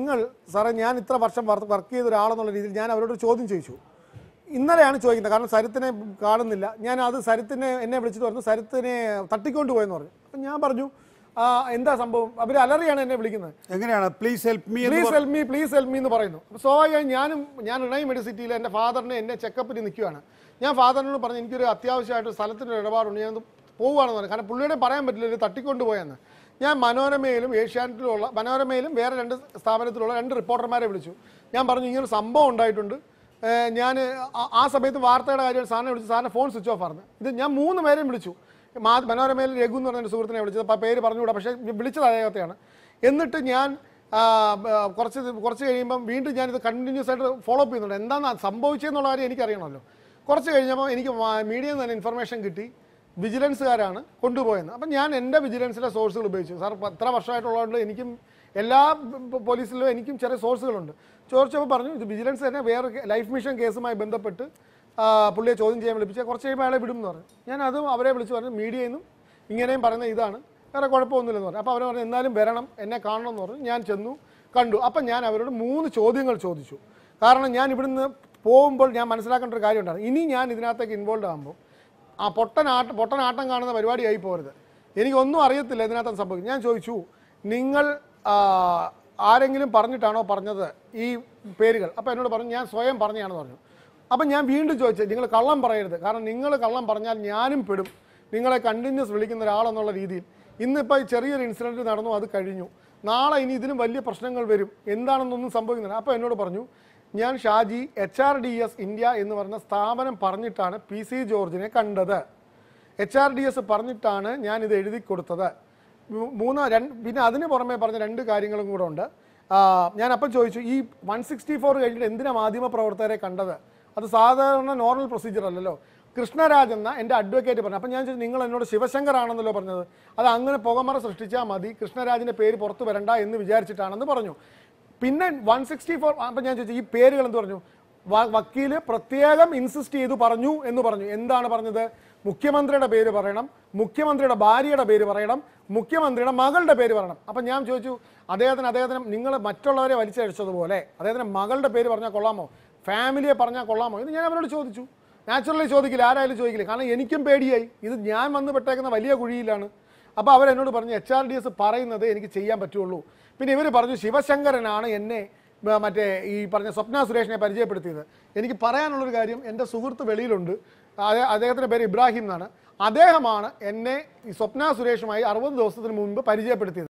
നിങ്ങൾ സാറേ ഞാൻ ഇത്ര വർഷം വർക്ക് ചെയ്ത ഒരാളെന്നുള്ള രീതിയിൽ ഞാൻ അവരോട് ചോദ്യം ചോദിച്ചു ഇന്നലെയാണ് ചോദിക്കുന്നത് കാരണം സരിത്തിനെ കാണുന്നില്ല ഞാൻ അത് സരിത്തിനെ എന്നെ വിളിച്ചിട്ട് പറഞ്ഞു സരിത്തിനെ തട്ടിക്കൊണ്ട് പോയെന്ന് പറഞ്ഞു അപ്പം ഞാൻ പറഞ്ഞു എന്താ സംഭവം അവർ അലറിയാണ് എന്നെ വിളിക്കുന്നത് എങ്ങനെയാണ് please help me please help me please help me എന്ന് പറയുന്നു അപ്പോൾ സ്വാഭാവികം ഞാനും ഞാൻ ഇണൈ മെഡിസിറ്റിയിൽ എൻ്റെ ഫാദറിനെ എന്നെ ചെക്കപ്പിന് നിൽക്കുകയാണ് ഞാൻ ഫാദറിനോട് പറഞ്ഞു എനിക്കൊരു അത്യാവശ്യമായിട്ട് സ്ഥലത്തിൻ്റെ ഇടപാടുണ്ട് ഞാൻ പോവുകയാണെന്ന് പറഞ്ഞു കാരണം പുള്ളിയുടെ പറയാൻ പറ്റില്ല ഇത് തട്ടിക്കൊണ്ട് പോയെന്ന് ഞാൻ മനോരമയിലും ഏഷ്യാനെറ്റിലുമുള്ള മനോരമയിലും വേറെ രണ്ട് സ്ഥാപനത്തിലുള്ള രണ്ട് റിപ്പോർട്ടർമാരെ വിളിച്ചു ഞാൻ പറഞ്ഞു ഇങ്ങനൊരു സംഭവം ഉണ്ടായിട്ടുണ്ട് ഞാൻ ആ സമയത്ത് വാർത്തയുടെ കാര്യം സാറിനെ വിളിച്ചു സാറിനെ ഫോൺ സ്വിച്ച് ഓഫ് ആയിരുന്നു ഇത് ഞാൻ മൂന്ന് പേരെയും വിളിച്ചു മനോരമയിൽ രഘു എന്ന് പറഞ്ഞ സുഹൃത്തിനെ വിളിച്ചത് അപ്പോൾ പേര് പറഞ്ഞുകൂടാ പക്ഷേ വിളിച്ചത് അതേകത്തെയാണ് എന്നിട്ട് ഞാൻ കുറച്ച് കുറച്ച് കഴിയുമ്പം വീണ്ടും ഞാനിത് കണ്ടിന്യൂസ് ആയിട്ട് ഫോളോ അപ്പ് ചെയ്യുന്നുണ്ട് എന്താണ് സംഭവിച്ചതെന്നുള്ള കാര്യം എനിക്കറിയണമല്ലോ കുറച്ച് കഴിഞ്ഞപ്പോൾ എനിക്ക് മീഡിയയിൽ നിന്ന് തന്നെ ഇൻഫർമേഷൻ കിട്ടി വിജിലൻസുകാരാണ് കൊണ്ടുപോയെന്ന് അപ്പം ഞാൻ എൻ്റെ വിജിലൻസിലെ സോഴ്സുകൾ ഉപയോഗിച്ചു സാർ എത്ര വർഷമായിട്ടുള്ളതുകൊണ്ട് എനിക്കും എല്ലാ പോലീസിലും എനിക്കും ചെറിയ സോഴ്സുകളുണ്ട് ചോദിച്ചപ്പോൾ പറഞ്ഞു ഇത് വിജിലൻസ് തന്നെ വേറെ ലൈഫ് മിഷൻ കേസുമായി ബന്ധപ്പെട്ട് പുള്ളിയെ ചോദ്യം ചെയ്യാൻ വിളിപ്പിച്ച കുറച്ച് കഴിയുമ്പോൾ അയാളെ വിടും എന്ന് പറഞ്ഞു ഞാൻ അതും അവരെ വിളിച്ച് പറഞ്ഞു മീഡിയയിൽ നിന്നും ഇങ്ങനെയും പറയുന്ന ഇതാണ് വേറെ കുഴപ്പമൊന്നുമില്ലെന്ന് പറഞ്ഞു അപ്പോൾ അവർ പറഞ്ഞു എന്നാലും വരണം എന്നെ കാണണം എന്ന് പറഞ്ഞു ഞാൻ ചെന്നു കണ്ടു അപ്പം ഞാൻ അവരോട് മൂന്ന് ചോദ്യങ്ങൾ ചോദിച്ചു കാരണം ഞാൻ ഇവിടുന്ന് പോകുമ്പോൾ ഞാൻ മനസ്സിലാക്കേണ്ട ഒരു കാര്യം ഉണ്ടായിരുന്നു ഇനി ഞാൻ ഇതിനകത്തേക്ക് ഇൻവോൾവ് ആകുമ്പോൾ ആ പൊട്ടനാട്ട പൊട്ടനാട്ടം കാണുന്ന പരിപാടിയായി പോരുത് എനിക്കൊന്നും അറിയത്തില്ല ഇതിനകത്ത് സംഭവിക്കും ഞാൻ ചോദിച്ചു നിങ്ങൾ ആരെങ്കിലും പറഞ്ഞിട്ടാണോ പറഞ്ഞത് ഈ പേരുകൾ അപ്പോൾ എന്നോട് പറഞ്ഞു ഞാൻ സ്വയം പറഞ്ഞാണെന്ന് പറഞ്ഞു അപ്പം ഞാൻ വീണ്ടും ചോദിച്ചത് നിങ്ങൾ കള്ളം പറയരുത് കാരണം നിങ്ങൾ കള്ളം പറഞ്ഞാൽ ഞാനും പെടും നിങ്ങളെ കണ്ടിന്യൂസ് വിളിക്കുന്ന ഒരാളെന്നുള്ള രീതിയിൽ ഇന്നിപ്പോൾ ചെറിയൊരു ഇൻസിഡൻറ്റ് നടന്നു അത് കഴിഞ്ഞു നാളെ ഇനി ഇതിനും വലിയ പ്രശ്നങ്ങൾ വരും എന്താണെന്നൊന്നും സംഭവിക്കുന്നില്ല അപ്പോൾ എന്നോട് പറഞ്ഞു ഞാൻ Shaji H R D S India എന്ന് പറഞ്ഞ സ്ഥാപനം പറഞ്ഞിട്ടാണ് പി സി ജോർജിനെ കണ്ടത് എച്ച് ആർ ഡി എസ് പറഞ്ഞിട്ടാണ് ഞാൻ ഇത് എഴുതി കൊടുത്തത് മൂന്ന് രണ്ട് പിന്നെ അതിന് പുറമെ പറഞ്ഞ രണ്ട് കാര്യങ്ങളും കൂടെ ഉണ്ട് ഞാൻ അപ്പം ചോദിച്ചു ഈ വൺ സിക്സ്റ്റി ഫോർ കഴിഞ്ഞിട്ട് എന്തിനാ മാധ്യമ പ്രവർത്തകരെ കണ്ടത് അത് സാധാരണ നോർമൽ പ്രൊസീജിയർ അല്ലല്ലോ കൃഷ്ണരാജ് എന്ന എൻ്റെ അഡ്വക്കേറ്റ് പറഞ്ഞു അപ്പം ഞാൻ ചോദിച്ചു നിങ്ങൾ എന്നോട് ആണെന്നല്ലോ പറഞ്ഞത് അത് അങ്ങനെ പുകമറ സൃഷ്ടിച്ചാൽ മതി കൃഷ്ണരാജിൻ്റെ പേര് പുറത്തു വരണ്ട എന്ന് വിചാരിച്ചിട്ടാണെന്ന് പറഞ്ഞു പിന്നെ വൺ സിക്സ്റ്റി ഫോർ അപ്പൊ ഞാൻ ചോദിച്ചു ഈ പേരുകൾ എന്ത് പറഞ്ഞു വക്കീല് പ്രത്യേകം ഇൻസിസ്റ്റ് ചെയ്തു പറഞ്ഞു എന്ന് പറഞ്ഞു എന്താണ് പറഞ്ഞത് മുഖ്യമന്ത്രിയുടെ പേര് പറയണം മുഖ്യമന്ത്രിയുടെ ഭാര്യയുടെ പേര് പറയണം മുഖ്യമന്ത്രിയുടെ മകളുടെ പേര് പറയണം അപ്പൊ ഞാൻ ചോദിച്ചു അദ്ദേഹത്തിന് അദ്ദേഹത്തിന് നിങ്ങൾ മറ്റുള്ളവരെ വലിച്ചടിച്ചതുപോലെ അദ്ദേഹത്തിന് മകളുടെ പേര് പറഞ്ഞാൽ കൊള്ളാമോ ഫാമിലിയെ പറഞ്ഞാൽ കൊള്ളാമോ ഇത് ഞാൻ അവരോട് ചോദിച്ചു നാച്ചുറലി ചോദിക്കില്ല ആരായാലും ചോദിക്കില്ല കാരണം എനിക്കും പേടിയായി ഇത് ഞാൻ വന്ന് പെട്ടേക്കുന്ന വലിയ കുഴിയിലാണ് അപ്പോൾ അവരെന്നോട് പറഞ്ഞു എച്ച് ആർ ഡി എസ് പറയുന്നത് എനിക്ക് ചെയ്യാൻ പറ്റുള്ളൂ പിന്നെ ഇവർ പറഞ്ഞു ശിവശങ്കരനാണ് എന്നെ മറ്റേ ഈ പറഞ്ഞ സ്വപ്ന സുരേഷിനെ പരിചയപ്പെടുത്തിയത് എനിക്ക് പറയാനുള്ളൊരു കാര്യം എൻ്റെ സുഹൃത്ത് വെളിയിലുണ്ട് അദ്ദേഹത്തിൻ്റെ പേര് ഇബ്രാഹിം എന്നാണ് അദ്ദേഹമാണ് എന്നെ ഈ സ്വപ്ന സുരേഷുമായി അറുപത് ദിവസത്തിന് മുമ്പ് പരിചയപ്പെടുത്തിയത്